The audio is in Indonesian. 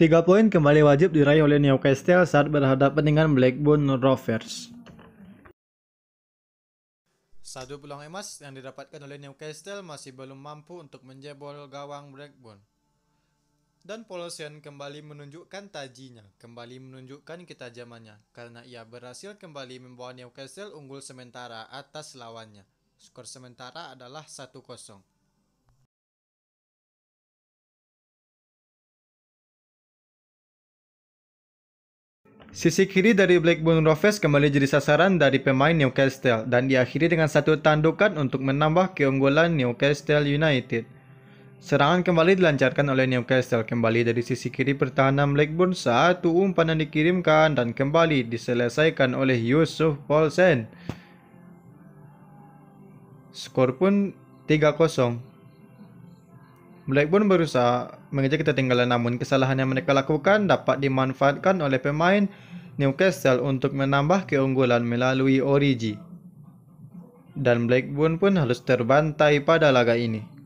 Tiga poin kembali wajib diraih oleh Newcastle saat berhadapan dengan Blackburn Rovers. Satu peluang emas yang didapatkan oleh Newcastle masih belum mampu untuk menjebol gawang Blackburn. Dan Polosian kembali menunjukkan tajinya, kembali menunjukkan ketajamannya, karena ia berhasil kembali membawa Newcastle unggul sementara atas lawannya. Skor sementara adalah 1-0. Sisi kiri dari Blackburn Rovers kembali jadi sasaran dari pemain Newcastle dan diakhiri dengan satu tandukan untuk menambah keunggulan Newcastle United. Serangan kembali dilancarkan oleh Newcastle kembali dari sisi kiri pertahanan Blackburn saat umpanan dikirimkan dan kembali diselesaikan oleh Yusuf Paulsen. Skor pun 3-0. Blackburn berusaha mengejar ketertinggalan namun kesalahan yang mereka lakukan dapat dimanfaatkan oleh pemain Newcastle untuk menambah keunggulan melalui Origi. Dan Blackburn pun harus terbantai pada laga ini.